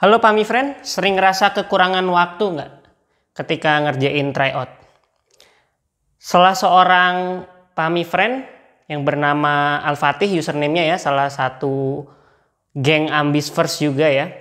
Halo Pami Friend, sering ngerasa kekurangan waktu nggak ketika ngerjain tryout? Salah seorang Pami Friend yang bernama Al-Fatih username-nya ya, salah satu geng Ambis First juga ya,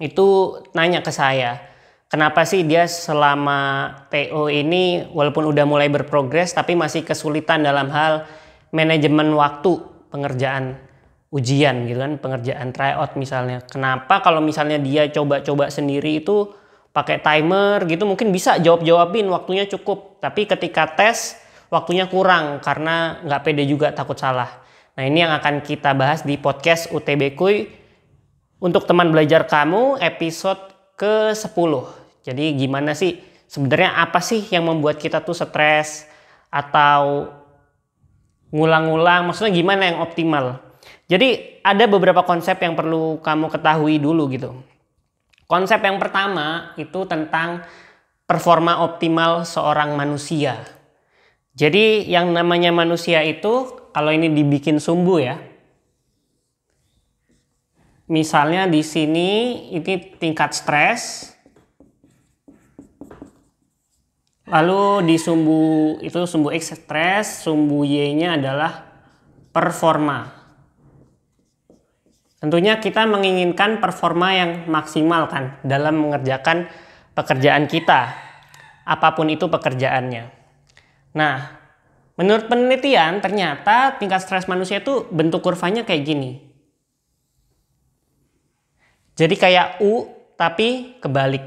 itu nanya ke saya, kenapa sih dia selama po ini walaupun udah mulai berprogres tapi masih kesulitan dalam hal manajemen waktu pengerjaan ujian gitu kan pengerjaan tryout misalnya kenapa kalau misalnya dia coba-coba sendiri itu pakai timer gitu mungkin bisa jawab-jawabin waktunya cukup tapi ketika tes waktunya kurang karena nggak pede juga takut salah nah ini yang akan kita bahas di podcast UTB Kuy untuk teman belajar kamu episode ke 10 jadi gimana sih sebenarnya apa sih yang membuat kita tuh stres atau ngulang-ngulang maksudnya gimana yang optimal jadi ada beberapa konsep yang perlu kamu ketahui dulu gitu. Konsep yang pertama itu tentang performa optimal seorang manusia. Jadi yang namanya manusia itu kalau ini dibikin sumbu ya. Misalnya di sini ini tingkat stres. Lalu di sumbu itu sumbu X stres, sumbu Y-nya adalah performa. Tentunya kita menginginkan performa yang maksimal kan dalam mengerjakan pekerjaan kita, apapun itu pekerjaannya. Nah, menurut penelitian ternyata tingkat stres manusia itu bentuk kurvanya kayak gini. Jadi kayak U tapi kebalik.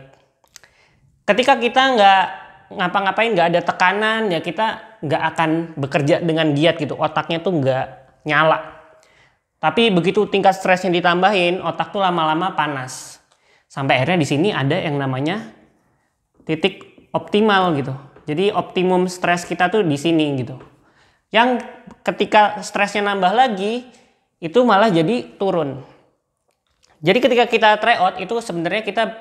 Ketika kita nggak ngapa-ngapain, nggak ada tekanan, ya kita nggak akan bekerja dengan giat gitu. Otaknya tuh nggak nyala tapi begitu tingkat stresnya ditambahin, otak tuh lama-lama panas. Sampai akhirnya di sini ada yang namanya titik optimal gitu. Jadi optimum stres kita tuh di sini gitu. Yang ketika stresnya nambah lagi, itu malah jadi turun. Jadi ketika kita try out itu sebenarnya kita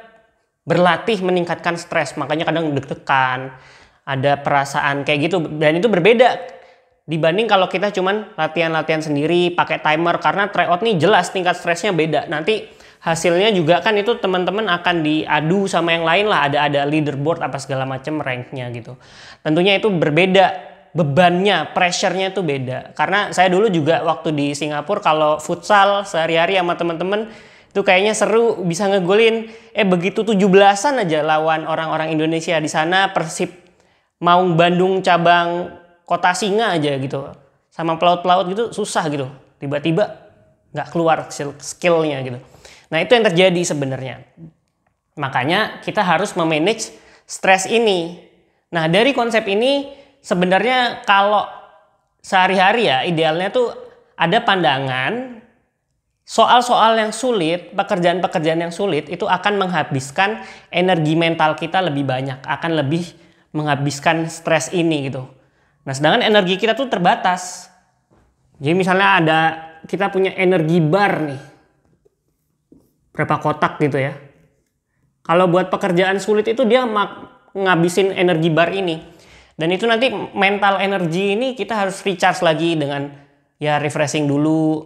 berlatih meningkatkan stres. Makanya kadang deg-degan, ada perasaan kayak gitu. Dan itu berbeda dibanding kalau kita cuman latihan-latihan sendiri pakai timer karena tryout nih jelas tingkat stresnya beda nanti hasilnya juga kan itu teman-teman akan diadu sama yang lain lah ada ada leaderboard apa segala macam ranknya gitu tentunya itu berbeda bebannya pressure-nya itu beda karena saya dulu juga waktu di Singapura kalau futsal sehari-hari sama teman-teman itu kayaknya seru bisa ngegolin eh begitu tujuh belasan aja lawan orang-orang Indonesia di sana Persib mau Bandung cabang kota singa aja gitu sama pelaut-pelaut gitu susah gitu tiba-tiba nggak keluar skillnya gitu nah itu yang terjadi sebenarnya makanya kita harus memanage stres ini nah dari konsep ini sebenarnya kalau sehari-hari ya idealnya tuh ada pandangan soal-soal yang sulit, pekerjaan-pekerjaan yang sulit itu akan menghabiskan energi mental kita lebih banyak, akan lebih menghabiskan stres ini gitu. Nah, sedangkan energi kita tuh terbatas. Jadi misalnya ada kita punya energi bar nih. Berapa kotak gitu ya. Kalau buat pekerjaan sulit itu dia ngabisin energi bar ini. Dan itu nanti mental energi ini kita harus recharge lagi dengan ya refreshing dulu,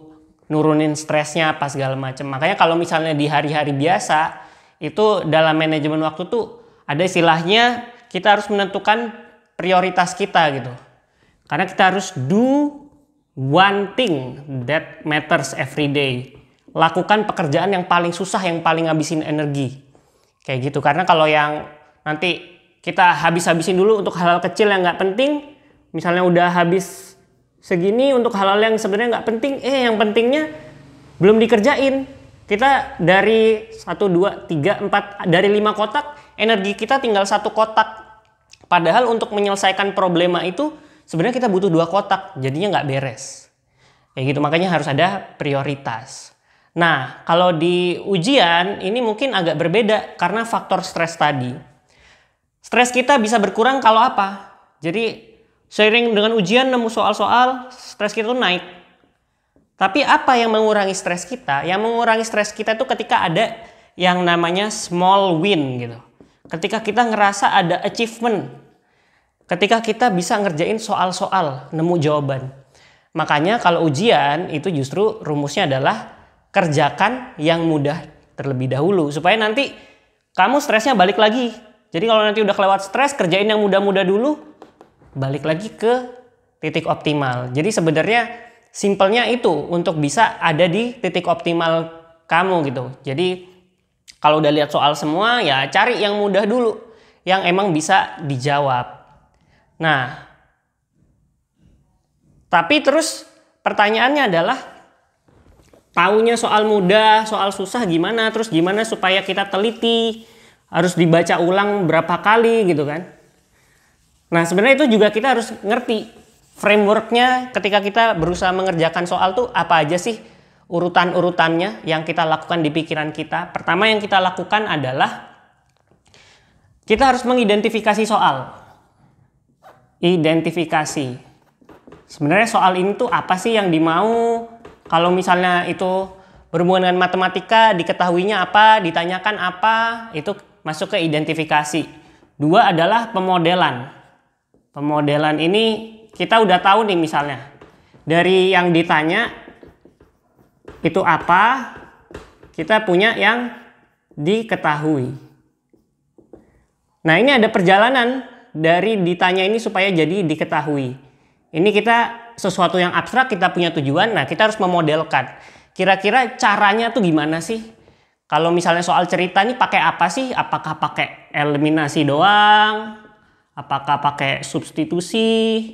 nurunin stresnya apa segala macam. Makanya kalau misalnya di hari-hari biasa itu dalam manajemen waktu tuh ada istilahnya kita harus menentukan prioritas kita gitu. Karena kita harus do one thing that matters every day. Lakukan pekerjaan yang paling susah, yang paling ngabisin energi. Kayak gitu. Karena kalau yang nanti kita habis-habisin dulu untuk hal-hal kecil yang nggak penting, misalnya udah habis segini untuk hal-hal yang sebenarnya nggak penting, eh yang pentingnya belum dikerjain. Kita dari 1, 2, 3, 4, dari 5 kotak, energi kita tinggal satu kotak. Padahal untuk menyelesaikan problema itu sebenarnya kita butuh dua kotak jadinya nggak beres kayak gitu makanya harus ada prioritas nah kalau di ujian ini mungkin agak berbeda karena faktor stres tadi stres kita bisa berkurang kalau apa jadi seiring dengan ujian nemu soal-soal stres kita tuh naik tapi apa yang mengurangi stres kita? Yang mengurangi stres kita itu ketika ada yang namanya small win gitu. Ketika kita ngerasa ada achievement ketika kita bisa ngerjain soal-soal, nemu jawaban. Makanya kalau ujian itu justru rumusnya adalah kerjakan yang mudah terlebih dahulu supaya nanti kamu stresnya balik lagi. Jadi kalau nanti udah kelewat stres, kerjain yang mudah-mudah dulu, balik lagi ke titik optimal. Jadi sebenarnya simpelnya itu untuk bisa ada di titik optimal kamu gitu. Jadi kalau udah lihat soal semua ya cari yang mudah dulu yang emang bisa dijawab. Nah, tapi terus pertanyaannya adalah taunya soal mudah, soal susah gimana? Terus gimana supaya kita teliti? Harus dibaca ulang berapa kali gitu kan? Nah, sebenarnya itu juga kita harus ngerti frameworknya ketika kita berusaha mengerjakan soal tuh apa aja sih urutan-urutannya yang kita lakukan di pikiran kita. Pertama yang kita lakukan adalah kita harus mengidentifikasi soal identifikasi. Sebenarnya soal ini tuh apa sih yang dimau? Kalau misalnya itu berhubungan dengan matematika, diketahuinya apa, ditanyakan apa, itu masuk ke identifikasi. Dua adalah pemodelan. Pemodelan ini kita udah tahu nih misalnya. Dari yang ditanya itu apa, kita punya yang diketahui. Nah ini ada perjalanan dari ditanya ini supaya jadi diketahui. Ini kita sesuatu yang abstrak, kita punya tujuan, nah kita harus memodelkan. Kira-kira caranya tuh gimana sih? Kalau misalnya soal cerita ini pakai apa sih? Apakah pakai eliminasi doang? Apakah pakai substitusi?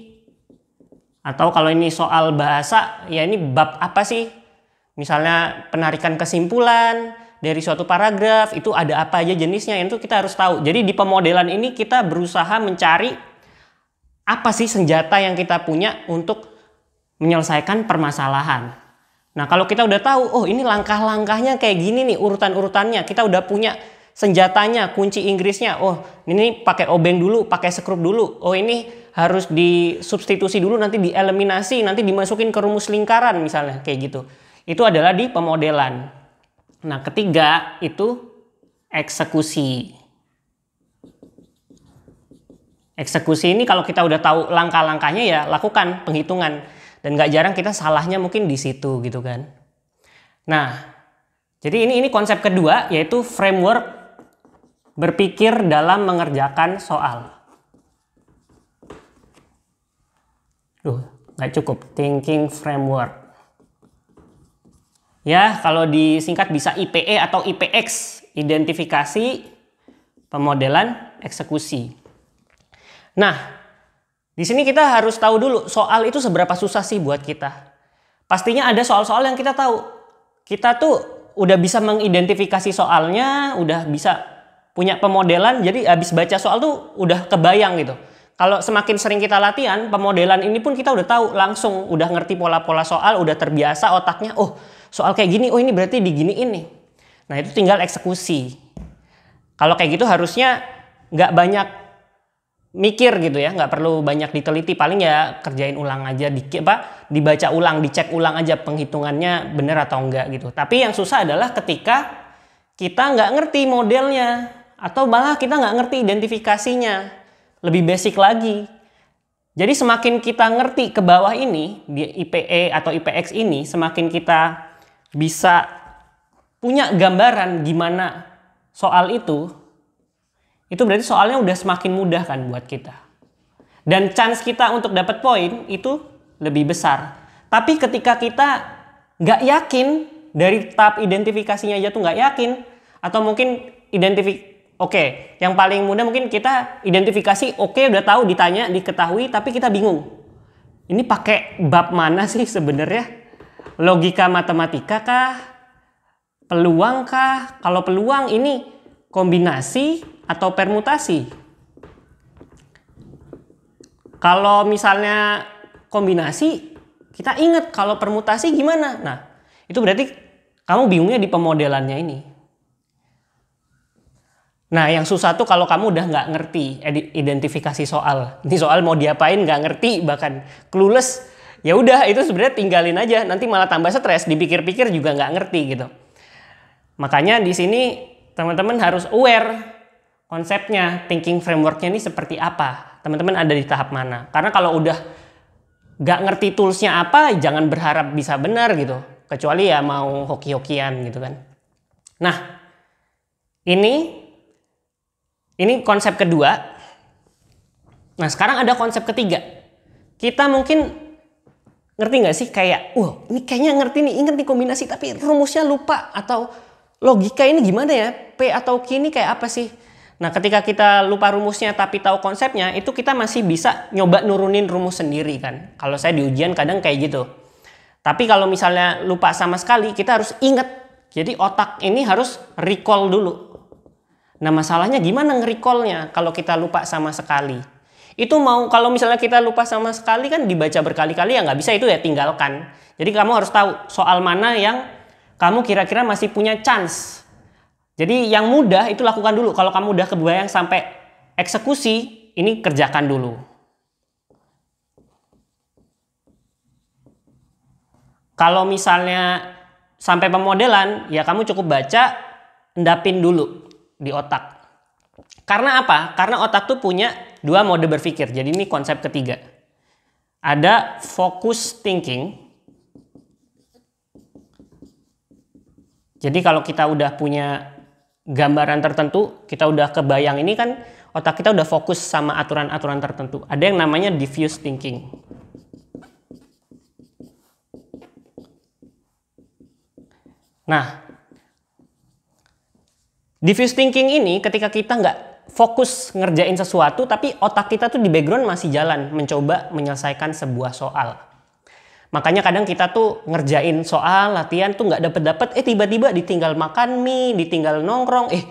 Atau kalau ini soal bahasa, ya ini bab apa sih? Misalnya penarikan kesimpulan, dari suatu paragraf itu ada apa aja jenisnya itu kita harus tahu. Jadi di pemodelan ini kita berusaha mencari apa sih senjata yang kita punya untuk menyelesaikan permasalahan. Nah, kalau kita udah tahu, oh ini langkah-langkahnya kayak gini nih urutan-urutannya, kita udah punya senjatanya, kunci Inggrisnya. Oh, ini pakai obeng dulu, pakai sekrup dulu. Oh, ini harus disubstitusi dulu nanti dieliminasi, nanti dimasukin ke rumus lingkaran misalnya kayak gitu. Itu adalah di pemodelan. Nah, ketiga itu eksekusi. Eksekusi ini kalau kita udah tahu langkah-langkahnya ya lakukan penghitungan dan nggak jarang kita salahnya mungkin di situ gitu kan. Nah, jadi ini ini konsep kedua yaitu framework berpikir dalam mengerjakan soal. Duh, nggak cukup. Thinking framework. Ya, kalau disingkat bisa IPE atau IPX, identifikasi, pemodelan, eksekusi. Nah, di sini kita harus tahu dulu soal itu seberapa susah sih buat kita. Pastinya ada soal-soal yang kita tahu. Kita tuh udah bisa mengidentifikasi soalnya, udah bisa punya pemodelan, jadi habis baca soal tuh udah kebayang gitu. Kalau semakin sering kita latihan, pemodelan ini pun kita udah tahu langsung, udah ngerti pola-pola soal, udah terbiasa otaknya, oh soal kayak gini oh ini berarti diginiin nih nah itu tinggal eksekusi kalau kayak gitu harusnya nggak banyak mikir gitu ya nggak perlu banyak diteliti paling ya kerjain ulang aja dikit apa dibaca ulang dicek ulang aja penghitungannya bener atau enggak gitu tapi yang susah adalah ketika kita nggak ngerti modelnya atau malah kita nggak ngerti identifikasinya lebih basic lagi jadi semakin kita ngerti ke bawah ini di IPE atau IPX ini semakin kita bisa punya gambaran gimana soal itu, itu berarti soalnya udah semakin mudah kan buat kita. Dan chance kita untuk dapat poin itu lebih besar. Tapi ketika kita nggak yakin dari tahap identifikasinya aja tuh nggak yakin, atau mungkin identifik Oke, okay, yang paling mudah mungkin kita identifikasi oke okay, udah tahu ditanya diketahui tapi kita bingung. Ini pakai bab mana sih sebenarnya? logika matematika kah? Peluang kah? Kalau peluang ini kombinasi atau permutasi? Kalau misalnya kombinasi, kita ingat kalau permutasi gimana? Nah, itu berarti kamu bingungnya di pemodelannya ini. Nah, yang susah tuh kalau kamu udah nggak ngerti identifikasi soal. Ini soal mau diapain nggak ngerti bahkan clueless ya udah itu sebenarnya tinggalin aja nanti malah tambah stres dipikir-pikir juga nggak ngerti gitu makanya di sini teman-teman harus aware konsepnya thinking frameworknya ini seperti apa teman-teman ada di tahap mana karena kalau udah nggak ngerti toolsnya apa jangan berharap bisa benar gitu kecuali ya mau hoki-hokian gitu kan nah ini ini konsep kedua nah sekarang ada konsep ketiga kita mungkin ngerti nggak sih kayak wah ini kayaknya ngerti nih inget nih kombinasi tapi rumusnya lupa atau logika ini gimana ya P atau Q ini kayak apa sih nah ketika kita lupa rumusnya tapi tahu konsepnya itu kita masih bisa nyoba nurunin rumus sendiri kan kalau saya di ujian kadang kayak gitu tapi kalau misalnya lupa sama sekali kita harus inget jadi otak ini harus recall dulu nah masalahnya gimana nge-recallnya kalau kita lupa sama sekali itu mau kalau misalnya kita lupa sama sekali kan dibaca berkali-kali ya nggak bisa itu ya tinggalkan. Jadi kamu harus tahu soal mana yang kamu kira-kira masih punya chance. Jadi yang mudah itu lakukan dulu. Kalau kamu udah kebayang sampai eksekusi, ini kerjakan dulu. Kalau misalnya sampai pemodelan, ya kamu cukup baca, endapin dulu di otak. Karena apa? Karena otak tuh punya Dua mode berpikir. Jadi ini konsep ketiga. Ada focus thinking. Jadi kalau kita udah punya gambaran tertentu, kita udah kebayang ini kan otak kita udah fokus sama aturan-aturan tertentu. Ada yang namanya diffuse thinking. Nah, diffuse thinking ini ketika kita nggak fokus ngerjain sesuatu tapi otak kita tuh di background masih jalan mencoba menyelesaikan sebuah soal. Makanya kadang kita tuh ngerjain soal, latihan tuh nggak dapet dapet, eh tiba-tiba ditinggal makan mie, ditinggal nongkrong, eh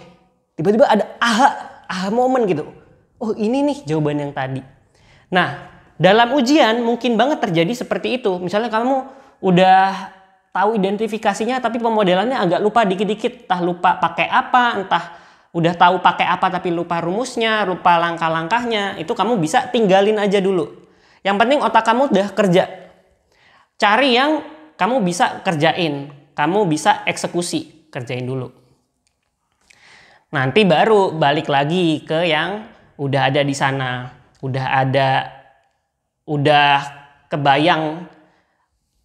tiba-tiba ada aha, aha momen gitu. Oh ini nih jawaban yang tadi. Nah dalam ujian mungkin banget terjadi seperti itu. Misalnya kamu udah tahu identifikasinya tapi pemodelannya agak lupa dikit-dikit, entah lupa pakai apa, entah udah tahu pakai apa tapi lupa rumusnya, lupa langkah-langkahnya, itu kamu bisa tinggalin aja dulu. Yang penting otak kamu udah kerja. Cari yang kamu bisa kerjain, kamu bisa eksekusi, kerjain dulu. Nanti baru balik lagi ke yang udah ada di sana, udah ada udah kebayang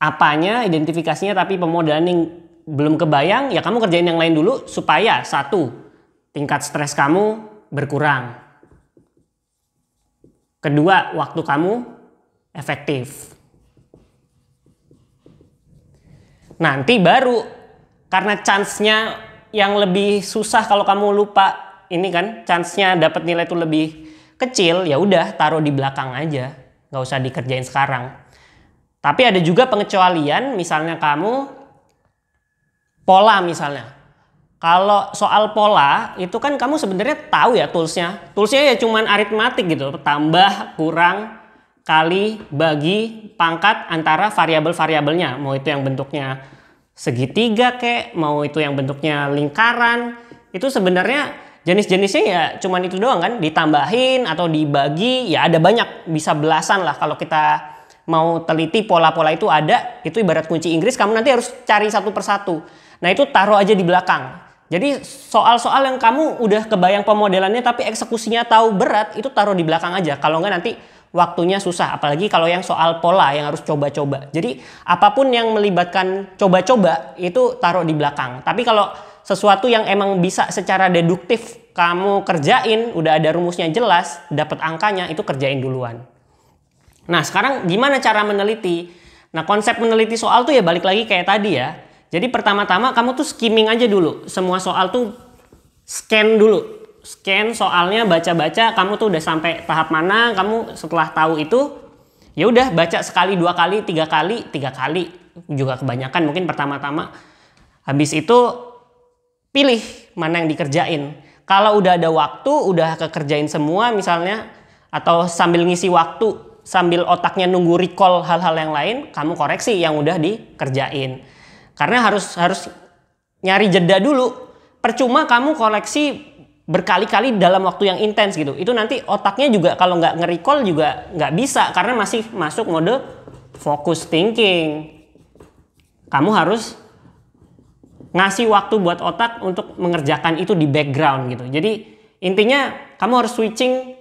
apanya, identifikasinya tapi pemodelan yang belum kebayang, ya kamu kerjain yang lain dulu supaya satu tingkat stres kamu berkurang. Kedua, waktu kamu efektif. Nanti baru karena chance-nya yang lebih susah kalau kamu lupa ini kan chance-nya dapat nilai itu lebih kecil ya udah taruh di belakang aja nggak usah dikerjain sekarang tapi ada juga pengecualian misalnya kamu pola misalnya kalau soal pola itu kan kamu sebenarnya tahu ya toolsnya. Toolsnya ya cuman aritmatik gitu, tambah, kurang, kali, bagi, pangkat antara variabel-variabelnya. Mau itu yang bentuknya segitiga kek, mau itu yang bentuknya lingkaran, itu sebenarnya jenis-jenisnya ya cuman itu doang kan, ditambahin atau dibagi, ya ada banyak, bisa belasan lah kalau kita mau teliti pola-pola itu ada, itu ibarat kunci Inggris kamu nanti harus cari satu persatu. Nah itu taruh aja di belakang. Jadi soal-soal yang kamu udah kebayang pemodelannya tapi eksekusinya tahu berat itu taruh di belakang aja. Kalau nggak nanti waktunya susah. Apalagi kalau yang soal pola yang harus coba-coba. Jadi apapun yang melibatkan coba-coba itu taruh di belakang. Tapi kalau sesuatu yang emang bisa secara deduktif kamu kerjain, udah ada rumusnya jelas, dapat angkanya itu kerjain duluan. Nah sekarang gimana cara meneliti? Nah konsep meneliti soal tuh ya balik lagi kayak tadi ya jadi pertama-tama kamu tuh skimming aja dulu. Semua soal tuh scan dulu. Scan soalnya baca-baca kamu tuh udah sampai tahap mana, kamu setelah tahu itu ya udah baca sekali, dua kali, tiga kali, tiga kali juga kebanyakan mungkin pertama-tama. Habis itu pilih mana yang dikerjain. Kalau udah ada waktu, udah kekerjain semua misalnya atau sambil ngisi waktu, sambil otaknya nunggu recall hal-hal yang lain, kamu koreksi yang udah dikerjain. Karena harus harus nyari jeda dulu. Percuma kamu koleksi berkali-kali dalam waktu yang intens gitu. Itu nanti otaknya juga kalau nggak nge juga nggak bisa karena masih masuk mode fokus thinking. Kamu harus ngasih waktu buat otak untuk mengerjakan itu di background gitu. Jadi intinya kamu harus switching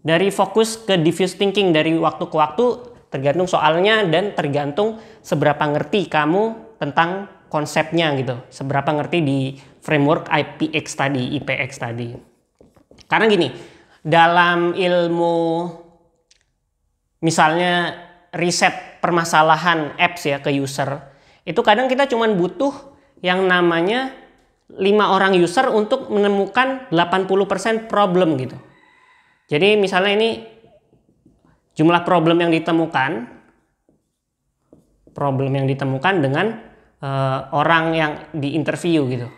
dari fokus ke diffuse thinking dari waktu ke waktu tergantung soalnya dan tergantung seberapa ngerti kamu tentang konsepnya gitu. Seberapa ngerti di framework IPX tadi, IPX tadi. Karena gini, dalam ilmu misalnya riset permasalahan apps ya ke user, itu kadang kita cuma butuh yang namanya lima orang user untuk menemukan 80% problem gitu. Jadi misalnya ini jumlah problem yang ditemukan problem yang ditemukan dengan uh, orang yang diinterview gitu.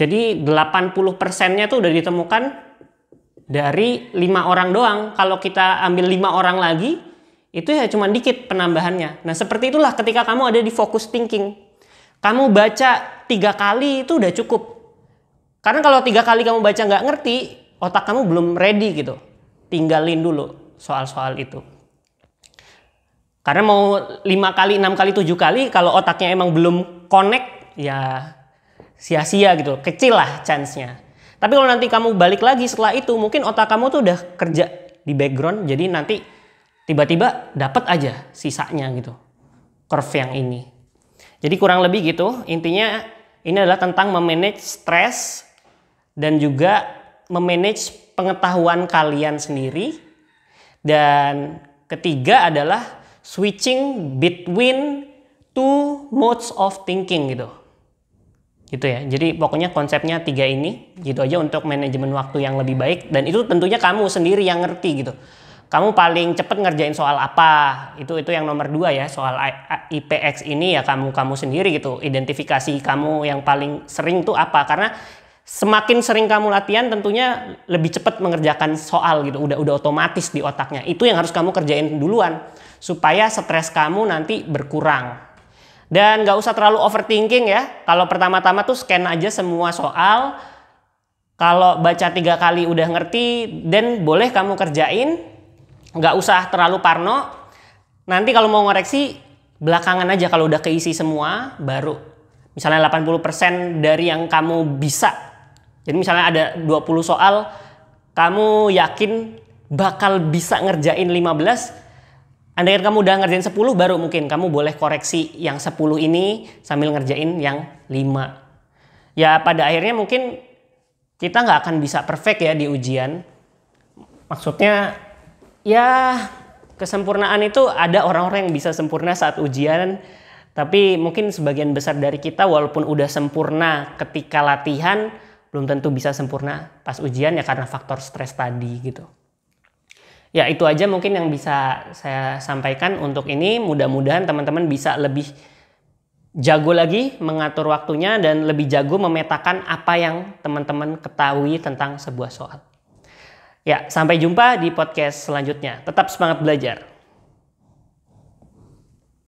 Jadi 80 persennya tuh udah ditemukan dari lima orang doang. Kalau kita ambil lima orang lagi, itu ya cuma dikit penambahannya. Nah seperti itulah ketika kamu ada di focus thinking. Kamu baca tiga kali itu udah cukup. Karena kalau tiga kali kamu baca nggak ngerti, otak kamu belum ready gitu. Tinggalin dulu soal-soal itu. Karena mau lima kali, enam kali, tujuh kali, kalau otaknya emang belum connect, ya sia-sia gitu. Kecil lah chance-nya. Tapi kalau nanti kamu balik lagi setelah itu, mungkin otak kamu tuh udah kerja di background, jadi nanti tiba-tiba dapat aja sisanya gitu. Curve yang ini. Jadi kurang lebih gitu, intinya ini adalah tentang memanage stress dan juga memanage pengetahuan kalian sendiri. Dan ketiga adalah switching between two modes of thinking gitu. Gitu ya. Jadi pokoknya konsepnya tiga ini gitu aja untuk manajemen waktu yang lebih baik dan itu tentunya kamu sendiri yang ngerti gitu. Kamu paling cepat ngerjain soal apa? Itu itu yang nomor dua ya soal IPX ini ya kamu kamu sendiri gitu. Identifikasi kamu yang paling sering tuh apa? Karena semakin sering kamu latihan tentunya lebih cepat mengerjakan soal gitu udah udah otomatis di otaknya itu yang harus kamu kerjain duluan supaya stres kamu nanti berkurang. Dan gak usah terlalu overthinking ya. Kalau pertama-tama tuh scan aja semua soal. Kalau baca tiga kali udah ngerti, dan boleh kamu kerjain. Gak usah terlalu parno. Nanti kalau mau ngoreksi, belakangan aja kalau udah keisi semua, baru. Misalnya 80% dari yang kamu bisa. Jadi misalnya ada 20 soal, kamu yakin bakal bisa ngerjain 15, Andai kamu udah ngerjain 10 baru mungkin kamu boleh koreksi yang 10 ini sambil ngerjain yang 5. Ya pada akhirnya mungkin kita nggak akan bisa perfect ya di ujian. Maksudnya ya kesempurnaan itu ada orang-orang yang bisa sempurna saat ujian, tapi mungkin sebagian besar dari kita walaupun udah sempurna ketika latihan, belum tentu bisa sempurna pas ujian ya karena faktor stres tadi gitu ya itu aja mungkin yang bisa saya sampaikan untuk ini mudah-mudahan teman-teman bisa lebih jago lagi mengatur waktunya dan lebih jago memetakan apa yang teman-teman ketahui tentang sebuah soal. Ya, sampai jumpa di podcast selanjutnya. Tetap semangat belajar.